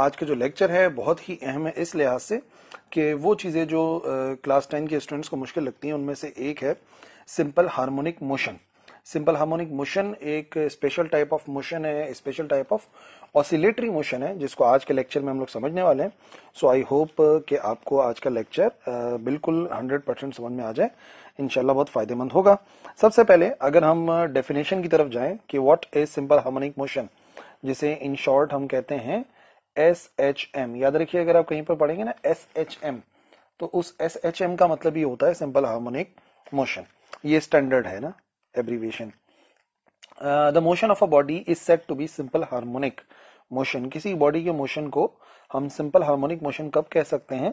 आज का जो लेक्चर है बहुत ही अहम है इस लिहाज से कि वो चीज़ें जो क्लास टेन के स्टूडेंट्स को मुश्किल लगती हैं उनमें से एक है simple harmonic motion simple harmonic motion एक स्पेशल टाइप ऑफ मोशन है special type of oscillatory motion है जिसको आज के लेक्चर में हम लोग समझने वाले हैं सो आई होप कि आपको आज का लेक्चर बिल्कुल 100 परसेंट समझ में आ जाए इनशाला बहुत फायदेमंद होगा सबसे पहले अगर हम डेफिनेशन की तरफ जाएं कि what is simple harmonic motion जिसे इन शॉर्ट हम कहते हैं एस एच एम याद रखिए अगर आप कहीं पर पढ़ेंगे ना एस एच एम तो उस एस एच एम का मतलब ये होता है सिंपल हार्मोनिक मोशन ये स्टैंडर्ड है ना abbreviation the motion of a body is set to be simple harmonic motion किसी बॉडी के मोशन को हम सिंपल हार्मोनिक मोशन कब कह सकते हैं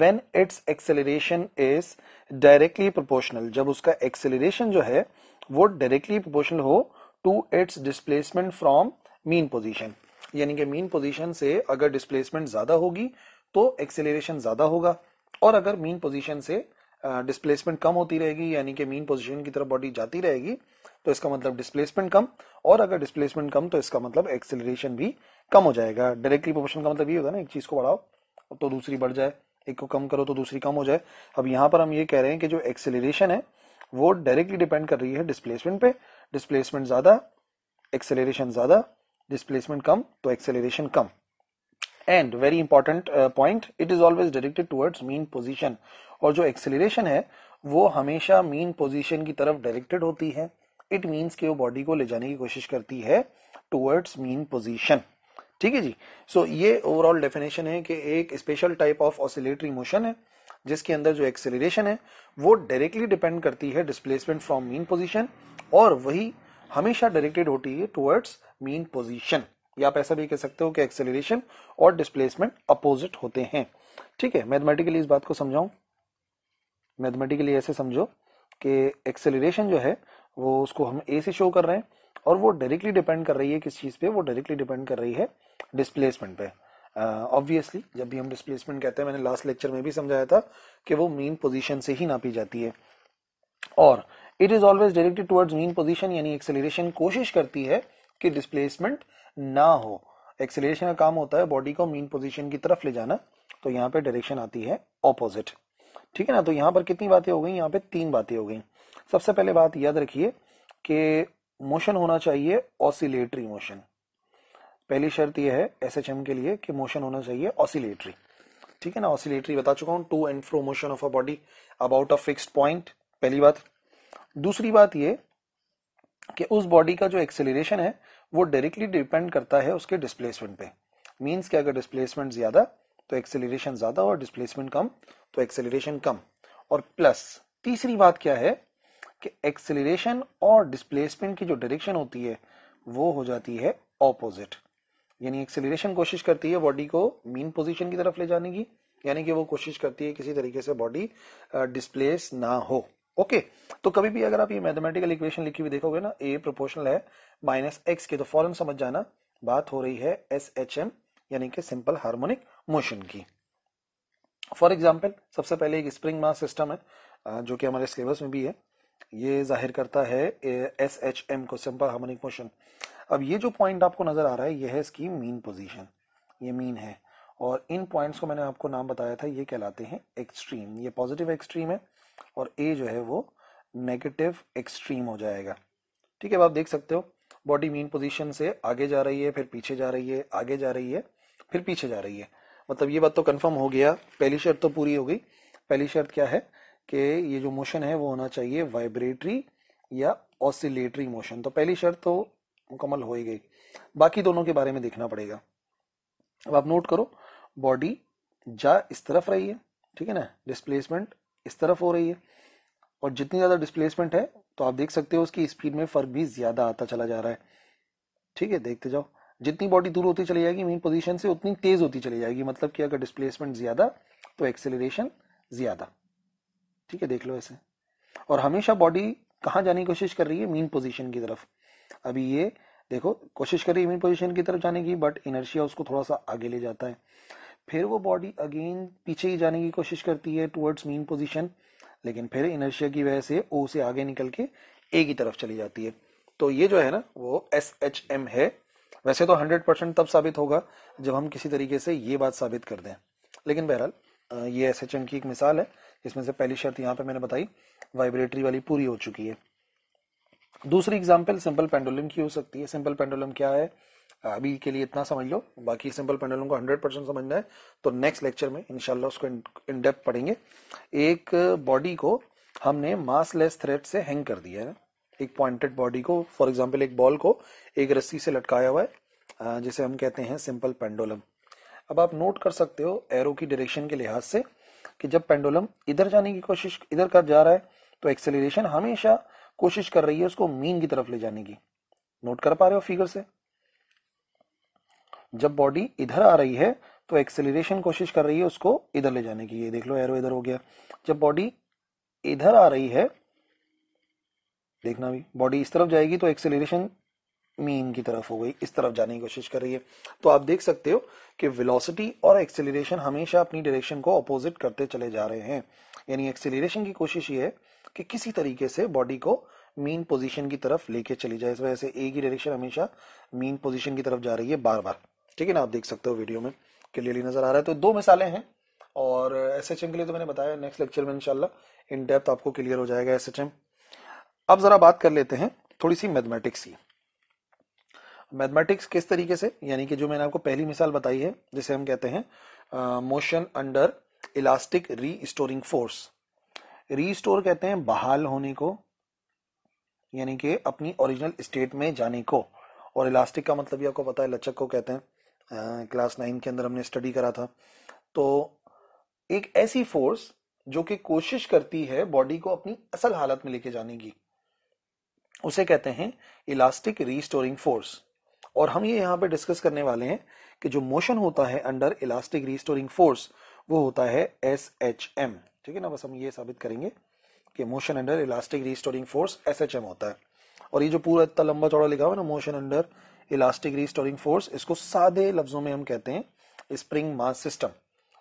when its acceleration is directly proportional जब उसका एक्सेलरेशन जो है वो डायरेक्टली प्रोपोर्शनल हो to its displacement from mean position यानी कि मीन पोजीशन से अगर डिस्प्लेसमेंट ज्यादा होगी तो एक्सेलरेशन ज्यादा होगा और अगर मीन पोजीशन से डिस्प्लेसमेंट कम होती रहेगी यानी कि मीन पोजीशन की तरफ बॉडी जाती रहेगी तो इसका मतलब डिस्प्लेसमेंट कम और अगर डिस्प्लेसमेंट कम तो इसका मतलब एक्सेलरेशन भी कम हो जाएगा डायरेक्टली प्रोपोर्शन का मतलब ये होता है ना एक चीज को बढ़ाओ तो दूसरी बढ़ जाए एक को कम करो तो दूसरी कम हो जाए अब यहां पर हम ये कह रहे हैं कि जो एक्सेलरेशन है वो डायरेक्टली डिपेंड कर रही है डिस्प्लेसमेंट पे डिस्प्लेसमेंट ज्यादा एक्सेलरेशन ज्यादा displacement come तो acceleration come and very important uh, point it is always directed towards mean position और जो acceleration है वो हमेशा mean position की तरफ directed होती है it means कि वो body को ले जाने की कोशिश करती है towards mean position ठीक है जी सो so, ये ओवरऑल डेफिनेशन है कि एक special type of oscillatory motion है जिसके अंदर जो एक्सेलरेशन है वो डायरेक्टली डिपेंड करती है डिस्प्लेसमेंट फ्रॉम मीन पोजीशन और वही हमेशा डायरेक्टेड होती है टुवर्ड्स मीन पोजीशन या आप ऐसा भी कह सकते हो कि एक्सेलरेशन और डिस्प्लेसमेंट अपोजिट होते हैं ठीक है मैथमेटिकली इस बात को समझाऊं मैथमेटिकली ऐसे समझो कि एक्सेलरेशन जो है वो उसको हम ए से शो कर रहे हैं और वो डायरेक्टली डिपेंड कर रही है किस चीज़ पे वो डायरेक्टली डिपेंड कर रही है डिस्प्लेसमेंट पे ऑब्वियसली uh, जब भी हम डिस्प्लेसमेंट कहते हैं मैंने लास्ट लेक्चर में भी समझाया था कि वो मेन पोजीशन से ही नापी जाती है और it is always directed towards mean position यानी एक्सेलरेशन कोशिश करती है कि डिस्प्लेसमेंट ना हो एक्सेलरेशन का काम होता है बॉडी को मीन पोजीशन की तरफ ले जाना तो यहाँ पे डायरेक्शन आती है ऑपोजिट ठीक है ना तो यहाँ पर कितनी बातें हो गई यहाँ पे तीन बातें हो गई सबसे पहले बात याद रखिए कि मोशन होना चाहिए ऑसिलेटरी मोशन पहली शर्त यह है एस के लिए कि मोशन होना चाहिए ऑसिलेटरी ठीक है ना ऑसिलेटरी बता चुका हूँ to and fro motion of a body about a fixed point पहली बात दूसरी बात ये कि उस बॉडी का जो एक्सेलरेशन है वो डायरेक्टली डिपेंड करता है उसके डिस्प्लेसमेंट पे मींस कि अगर डिस्प्लेसमेंट ज़्यादा तो एक्सेलरेशन ज़्यादा और डिस्प्लेसमेंट कम तो एक्सेलरेशन कम और प्लस तीसरी बात क्या है कि एक्सेलरेशन और डिस्प्लेसमेंट की जो डायरेक्शन होती है वो हो जाती है ऑपोजिट यानी एक्सेलरेशन कोशिश करती है बॉडी को मीन पोजिशन की तरफ ले जाने की यानी कि वो कोशिश करती है किसी तरीके से बॉडी डिस्प्लेस ना हो ओके तो कभी भी अगर आप ये मैथमेटिकल इक्वेशन लिखी हुई देखोगे ना ए प्रोपोर्शनल है माइनस एक्स के तो फॉरन समझ जाना बात हो रही है एस एच एम यानी कि सिंपल हार्मोनिक मोशन की फॉर एग्जाम्पल सबसे पहले एक स्प्रिंग मास सिस्टम है जो कि हमारे सिलेबस में भी है ये जाहिर करता है एस एच एम को सिंपल हार्मोनिक मोशन अब ये जो पॉइंट आपको नजर आ रहा है ये है इसकी मीन पोजीशन ये मीन है और इन पॉइंट्स को मैंने आपको नाम बताया था ये कहलाते हैं एक्सट्रीम ये पॉजिटिव एक्सट्रीम है और ए जो है वो नेगेटिव एक्सट्रीम हो जाएगा ठीक है अब आप देख सकते हो बॉडी मीन पोजीशन से आगे जा रही है फिर पीछे जा रही है आगे जा रही है फिर पीछे जा रही है मतलब ये बात तो कंफर्म हो गया पहली शर्त तो पूरी हो गई पहली शर्त क्या है कि ये जो मोशन है वो होना चाहिए वाइब्रेटरी या ऑसिलेटरी मोशन तो पहली शर्त तो मुकम्मल हो ही गई बाकी दोनों के बारे में देखना पड़ेगा अब आप नोट करो बॉडी जा इस तरफ रही है ठीक है ना डिस्प्लेसमेंट इस तरफ हो रही है और जितनी ज़्यादा डिस्प्लेसमेंट है तो आप देख सकते हो उसकी स्पीड में फ़र्क भी ज़्यादा आता चला जा रहा है ठीक है देखते जाओ जितनी बॉडी दूर होती चली जाएगी मेन पोजीशन से उतनी तेज़ होती चली जाएगी मतलब कि अगर डिस्प्लेसमेंट ज़्यादा तो एक्सेलरेशन ज़्यादा ठीक है देख लो ऐसे और हमेशा बॉडी कहाँ जाने की कोशिश कर रही है मेन पोजीशन की तरफ अभी ये देखो कोशिश कर रही है मेन पोजीशन की तरफ जाने की बट इनर्शिया उसको थोड़ा सा आगे ले जाता है फिर वो बॉडी अगेन पीछे ही जाने की कोशिश करती है टुवर्ड्स मीन पोजीशन लेकिन फिर इनर्शिया की वजह से ओ से आगे निकल के ए की तरफ चली जाती है तो ये जो है ना वो एस एच एम है वैसे तो 100 परसेंट तब साबित होगा जब हम किसी तरीके से ये बात साबित कर दें लेकिन बहरहाल ये एस एच एम की एक मिसाल है इसमें से पहली शर्त यहाँ पे मैंने बताई वाइब्रेटरी वाली पूरी हो चुकी है दूसरी एग्जाम्पल सिंपल पेंडुलम की हो सकती है सिंपल पेंडुलम क्या है हाँ, अभी के लिए इतना समझ लो बाकी सिंपल पेंडुलम को 100 परसेंट समझना है तो नेक्स्ट लेक्चर में इनशाला उसको इन डेप्थ पढ़ेंगे एक बॉडी को हमने मासलेस थ्रेड से हैंग कर दिया है ना एक पॉइंटेड बॉडी को फॉर एग्जाम्पल एक बॉल को एक रस्सी से लटकाया हुआ है जिसे हम कहते हैं सिंपल पेंडुलम अब आप नोट कर सकते हो एरो की डायरेक्शन के लिहाज से कि जब पेंडुलम इधर जाने की कोशिश इधर कर जा रहा है तो एक्सेलरेशन हमेशा कोशिश कर रही है उसको मीन की तरफ ले जाने की नोट कर पा रहे हो फिगर से जब बॉडी इधर आ रही है तो एक्सेलरेशन कोशिश कर रही है उसको इधर ले जाने की ये देख लो एरो इधर हो गया जब बॉडी इधर आ रही है देखना भी बॉडी इस तरफ जाएगी तो एक्सेलरेशन मीन की तरफ हो गई इस तरफ जाने की कोशिश कर रही है तो आप देख सकते हो कि वेलोसिटी और एक्सेलरेशन हमेशा अपनी डायरेक्शन को अपोजिट करते चले जा रहे हैं यानी एक्सेलरेशन की कोशिश ये है कि किसी तरीके से बॉडी को मीन पोजीशन की तरफ लेके चली जाए इस वजह से ए की डायरेक्शन हमेशा मीन पोजीशन की तरफ जा रही है बार बार ठीक है ना आप देख सकते हो वीडियो में क्लियरली नजर आ रहा है तो दो मिसालें हैं और एस एच एम के लिए तो मैंने बताया नेक्स्ट लेक्चर में इनशाला इन डेप्थ आपको क्लियर हो जाएगा एस एच एम अब जरा बात कर लेते हैं थोड़ी सी मैथमेटिक्स की मैथमेटिक्स किस तरीके से यानी कि जो मैंने आपको पहली मिसाल बताई है जिसे हम कहते हैं motion under elastic restoring force restore कहते हैं बहाल होने को यानी कि अपनी ओरिजिनल स्टेट में जाने को और इलास्टिक का मतलब भी आपको पता है लचक को कहते हैं क्लास नाइन के अंदर हमने स्टडी करा था तो एक ऐसी फोर्स जो कि कोशिश करती है बॉडी को अपनी असल हालत में लेके जाने की उसे कहते हैं इलास्टिक रीस्टोरिंग फोर्स और हम ये यहां पे डिस्कस करने वाले हैं कि जो मोशन होता है अंडर इलास्टिक रीस्टोरिंग फोर्स वो होता है एस एच एम ठीक है ना बस हम ये साबित करेंगे कि motion under elastic restoring force S H M होता है और ये जो पूरा इतना लंबा चौड़ा लिखा हुआ है ना motion under elastic restoring force इसको सादे लफ्जों में हम कहते हैं स्प्रिंग मास सिस्टम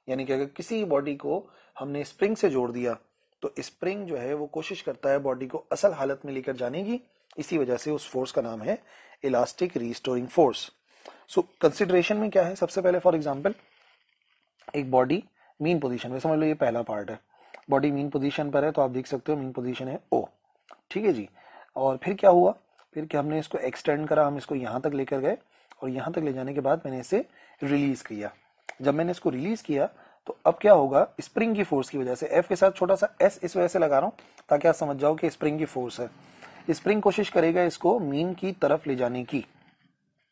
यानी कि अगर किसी बॉडी को हमने स्प्रिंग से जोड़ दिया तो स्प्रिंग जो है वो कोशिश करता है बॉडी को असल हालत में लेकर जाने की इसी वजह से उस फोर्स का नाम है elastic restoring force so consideration में क्या है सबसे पहले फॉर एग्जाम्पल एक बॉडी मीन पोजिशन में समझ लो ये पहला पार्ट है बॉडी मीन पोजिशन पर है तो आप देख सकते हो मीन पोजिशन है ओ ठीक है जी और फिर क्या हुआ फिर कि हमने इसको एक्सटेंड करा हम इसको यहाँ तक लेकर गए और यहाँ तक ले जाने के बाद मैंने इसे रिलीज किया जब मैंने इसको रिलीज किया तो अब क्या होगा स्प्रिंग की फोर्स की वजह से एफ के साथ छोटा सा एस इस वजह से लगा रहा हूँ ताकि आप समझ जाओ कि स्प्रिंग की फोर्स है स्प्रिंग कोशिश करेगा इसको मीन की तरफ ले जाने की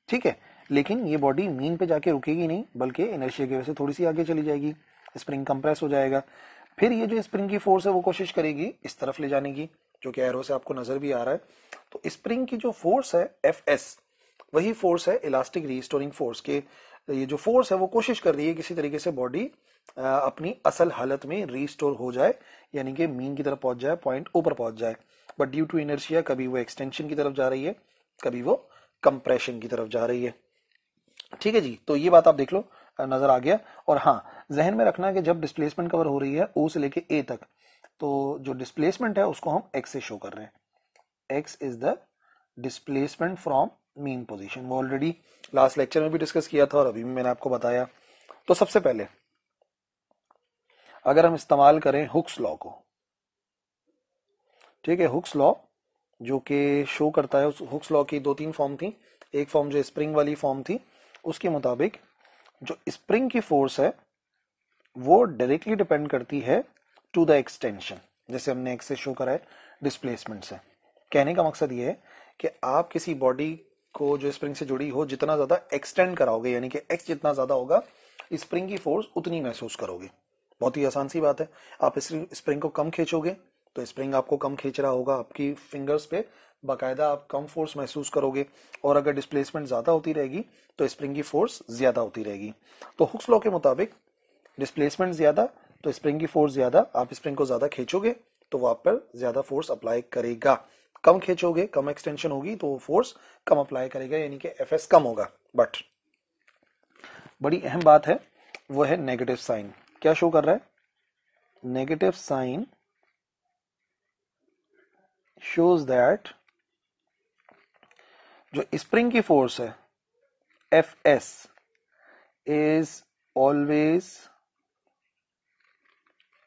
ठीक है लेकिन ये बॉडी मीन पे जाके रुकेगी नहीं बल्कि इनर्शिया की वजह से थोड़ी सी आगे चली जाएगी स्प्रिंग कंप्रेस हो जाएगा फिर ये जो स्प्रिंग की फोर्स है वो कोशिश करेगी इस तरफ ले जाने की जो कि एरो से आपको नजर भी आ रहा है तो स्प्रिंग की जो फोर्स है एफ एस वही फोर्स है इलास्टिक रीस्टोरिंग फोर्स के ये जो फोर्स है वो कोशिश कर रही है किसी तरीके से बॉडी अपनी असल हालत में रीस्टोर हो जाए यानी कि मीन की तरफ पहुंच जाए पॉइंट ऊपर पहुंच जाए बट ड्यू टू इनर्शिया कभी वो एक्सटेंशन की तरफ जा रही है कभी वो कंप्रेशन की तरफ जा रही है ठीक है जी तो ये बात आप देख लो नजर आ गया और हाँ जहन में रखना कि जब डिस्प्लेसमेंट कवर हो रही है ओ से लेके ए तक तो जो डिस्प्लेसमेंट है उसको हम एक्स से शो कर रहे हैं X is the displacement from mean position वो ऑलरेडी लास्ट लेक्चर में भी डिस्कस किया था और अभी भी मैंने आपको बताया तो सबसे पहले अगर हम इस्तेमाल करें हुक्स लॉ को ठीक है हुक्स लॉ जो कि शो करता है उस हुक्स लॉ की दो तीन फॉर्म थी एक फॉर्म जो स्प्रिंग वाली फॉर्म थी उसके मुताबिक जो स्प्रिंग की फोर्स है वो डायरेक्टली डिपेंड करती है टू द एक्सटेंशन जैसे हमने एक से शो करा है डिस्प्लेसमेंट से कहने का मकसद ये है कि आप किसी बॉडी को जो स्प्रिंग से जुड़ी हो जितना ज़्यादा एक्सटेंड कराओगे यानी कि एक्स जितना ज़्यादा होगा स्प्रिंग की फोर्स उतनी महसूस करोगे बहुत ही आसान सी बात है आप स्प्रिंग को कम खींचोगे तो स्प्रिंग आपको कम खींच रहा होगा आपकी फिंगर्स पे बाकायदा आप कम फोर्स महसूस करोगे और अगर डिस्प्लेसमेंट ज़्यादा होती रहेगी तो स्प्रिंग की फोर्स ज़्यादा होती रहेगी तो हुक्स लॉ के मुताबिक डिस्प्लेसमेंट ज़्यादा तो स्प्रिंग की फोर्स ज़्यादा आप स्प्रिंग को ज़्यादा खींचोगे तो आप पर ज़्यादा फोर्स अप्लाई करेगा कम खींचोगे कम एक्सटेंशन होगी तो फोर्स कम अप्लाई करेगा यानी कि एफ कम होगा बट बड़ी अहम बात है वो है नेगेटिव साइन क्या शो कर रहा है नेगेटिव साइन शोज दैट जो स्प्रिंग की फोर्स है F S is always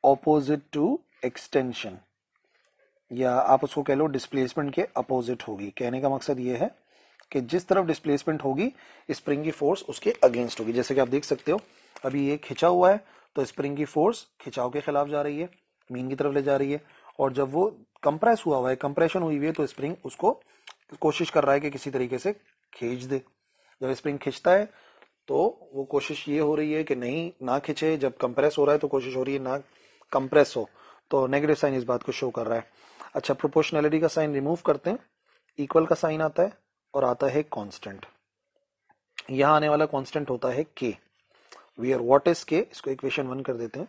opposite to extension या आप उसको कह लो डिस्प्लेसमेंट के अपोजिट होगी कहने का मकसद ये है कि जिस तरफ डिस्प्लेसमेंट होगी स्प्रिंग की फोर्स उसके अगेंस्ट होगी जैसे कि आप देख सकते हो अभी ये खिंचा हुआ है तो स्प्रिंग की फोर्स खिंचाव के खिलाफ जा रही है मीन की तरफ ले जा रही है और जब वो कंप्रेस हुआ हुआ है कंप्रेशन हुई हुई है तो स्प्रिंग उसको कोशिश कर रहा है कि किसी तरीके से खींच दे जब स्प्रिंग खींचता है तो वो कोशिश ये हो रही है कि नहीं ना खींचे जब कंप्रेस हो रहा है तो कोशिश हो रही है ना कंप्रेस हो तो नेगेटिव साइन इस बात को शो कर रहा है अच्छा प्रोपोर्शनैलिटी का साइन रिमूव करते हैं इक्वल का साइन आता है और आता है कांस्टेंट यहां आने वाला कांस्टेंट होता है के वी आर वॉट इज के इसको इक्वेशन वन कर देते हैं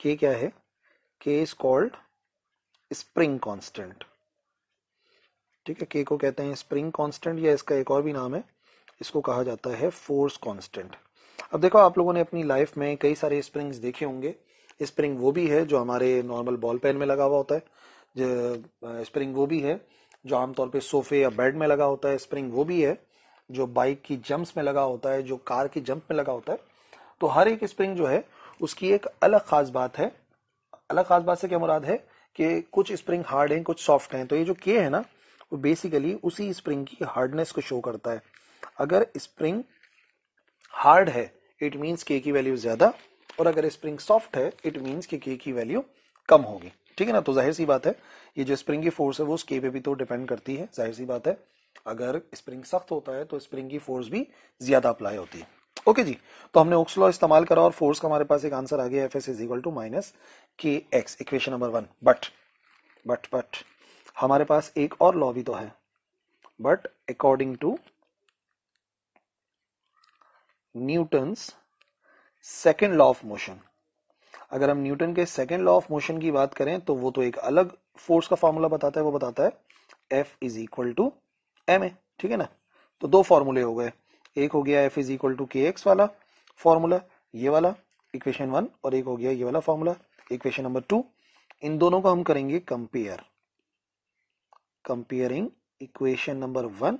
के क्या है के इज कॉल्ड स्प्रिंग कांस्टेंट ठीक है के को कहते हैं स्प्रिंग कांस्टेंट या इसका एक और भी नाम है इसको कहा जाता है फोर्स कांस्टेंट अब देखो आप लोगों ने अपनी लाइफ में कई सारे स्प्रिंग्स देखे होंगे स्प्रिंग वो भी है जो हमारे नॉर्मल बॉल पेन में लगा हुआ होता है स्प्रिंग वो भी है जो आमतौर पे सोफे या बेड में लगा होता है स्प्रिंग वो भी है जो बाइक की जंप्स में लगा होता है जो कार की जंप में लगा होता है तो हर एक स्प्रिंग जो है उसकी एक अलग खास बात है अलग खास बात से क्या मुराद है कि कुछ स्प्रिंग हार्ड हैं कुछ सॉफ्ट हैं तो ये जो के है ना वो बेसिकली उसी स्प्रिंग की हार्डनेस को शो करता है अगर स्प्रिंग हार्ड है इट मीन्स के की वैल्यू ज़्यादा और अगर स्प्रिंग सॉफ्ट है इट मीन्स के की वैल्यू कम होगी ठीक है ना तो जाहिर सी बात है ये जो स्प्रिंग की फोर्स है वो उसके पे भी तो डिपेंड करती है जाहिर सी बात है अगर स्प्रिंग सख्त होता है तो स्प्रिंग की फोर्स भी ज्यादा अप्लाई होती है ओके जी तो हमने ओक्स लॉ इस्तेमाल करा और फोर्स का हमारे पास एक आंसर आ गया F S is equal to minus K X equation number one but but but हमारे पास एक और लॉ भी तो है but according to Newton's second law of motion अगर हम न्यूटन के सेकेंड लॉ ऑफ मोशन की बात करें तो वो तो एक अलग फोर्स का फॉर्मूला बताता है वो बताता है F is equal to M A ठीक है ना तो दो फॉर्मूले हो गए एक हो गया F is equal to K X वाला फॉर्मूला ये वाला इक्वेशन वन और एक हो गया ये वाला फॉर्मूला इक्वेशन नंबर टू इन दोनों को हम करेंगे compare comparing equation number one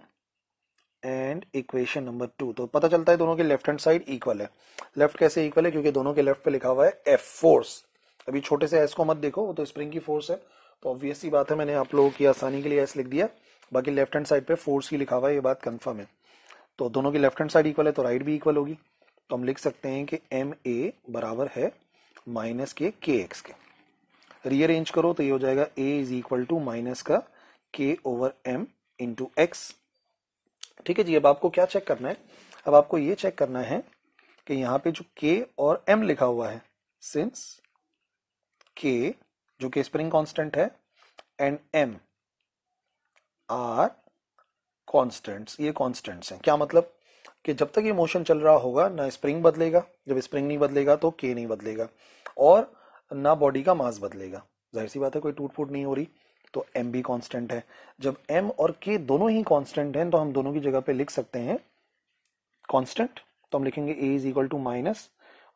and equation number two तो पता चलता है दोनों के लेफ्ट हैंड साइड इक्वल है लेफ्ट कैसे इक्वल है क्योंकि दोनों के लेफ्ट पे लिखा हुआ है एफ फोर्स अभी छोटे से एस को मत देखो वो तो स्प्रिंग की फोर्स है तो ऑब्वियसली बात है मैंने आप लोगों की आसानी के लिए एस लिख दिया बाकी लेफ्ट हैंड साइड पे फोर्स ही लिखा हुआ है ये बात कन्फर्म है तो दोनों की लेफ्ट हैंड साइड इक्वल है तो राइट भी इक्वल होगी तो हम लिख सकते हैं कि एम ए बराबर है माइनस के के एक्स के रीअरेंज करो तो ये हो जाएगा a is equal to minus का के ओवर एम इंटू एक्स ठीक है जी अब आपको क्या चेक करना है अब आपको ये चेक करना है कि यहां पे जो के और एम लिखा हुआ है सिंस K जो कि स्प्रिंग कांस्टेंट है एंड एम आर कांस्टेंट्स ये कांस्टेंट्स हैं क्या मतलब कि जब तक ये मोशन चल रहा होगा ना स्प्रिंग बदलेगा जब स्प्रिंग नहीं बदलेगा तो के नहीं बदलेगा और ना बॉडी का मास बदलेगा जाहिर सी बात है कोई टूट फूट नहीं हो रही तो एम भी कॉन्स्टेंट है जब एम और के दोनों ही कॉन्स्टेंट हैं तो हम दोनों की जगह पे लिख सकते हैं कॉन्स्टेंट तो हम लिखेंगे a is equal to minus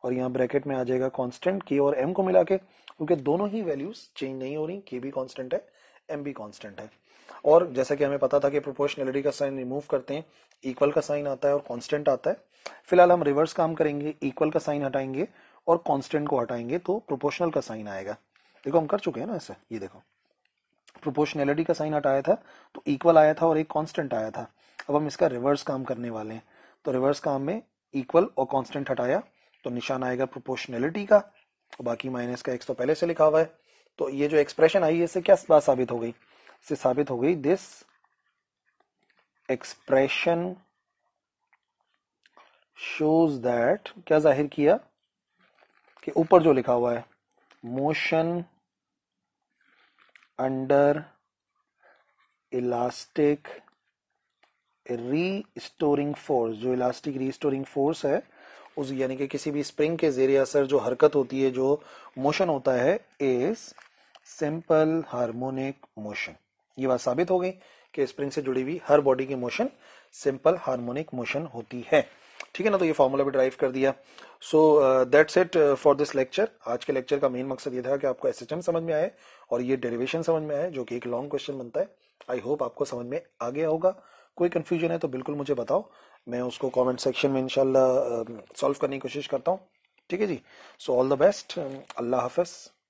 और यहाँ ब्रैकेट में आ जाएगा कॉन्स्टेंट के और एम को मिला के क्योंकि दोनों ही वैल्यूज चेंज नहीं हो रही के भी कॉन्स्टेंट है एम भी कॉन्स्टेंट है और जैसा कि हमें पता था कि प्रोपोर्शनलिटी का साइन रिमूव करते हैं इक्वल का साइन आता है और कॉन्स्टेंट आता है फिलहाल हम रिवर्स काम करेंगे इक्वल का साइन हटाएंगे और कॉन्स्टेंट को हटाएंगे तो प्रोपोर्शनल का साइन आएगा देखो हम कर चुके हैं ना ऐसे ये देखो प्रोपोर्शनैलिटी का साइन हटाया था तो इक्वल आया था और एक कांस्टेंट आया था अब हम इसका रिवर्स काम करने वाले हैं तो रिवर्स काम में इक्वल और कांस्टेंट हटाया तो निशान आएगा प्रोपोर्शनैलिटी का और बाकी माइनस का एक्स तो पहले से लिखा हुआ है तो ये जो एक्सप्रेशन आई इससे क्या बात साबित हो गई इससे साबित हो गई दिस एक्सप्रेशन शोज दैट क्या जाहिर किया कि ऊपर जो लिखा हुआ है motion under elastic restoring force जो इलास्टिक रीस्टोरिंग फोर्स है उस यानी कि किसी भी स्प्रिंग के जेर असर जो हरकत होती है जो मोशन होता है इज सिंपल हार्मोनिक मोशन ये बात साबित हो गई कि स्प्रिंग से जुड़ी हुई हर बॉडी की मोशन सिंपल हार्मोनिक मोशन होती है ठीक है ना तो ये फॉर्मूला भी ड्राइव कर दिया so that's it for this lecture आज के लेक्चर का मेन मकसद ये था कि आपको एसएचएम समझ में आए और ये डेरिवेशन समझ में आए जो कि एक लॉन्ग क्वेश्चन बनता है आई होप आपको समझ में आ गया होगा कोई कन्फ्यूजन है तो बिल्कुल मुझे बताओ मैं उसको कॉमेंट सेक्शन में इनशाला सॉल्व um, करने की कोशिश करता हूँ ठीक है जी सो ऑल द बेस्ट अल्लाह हाफिज़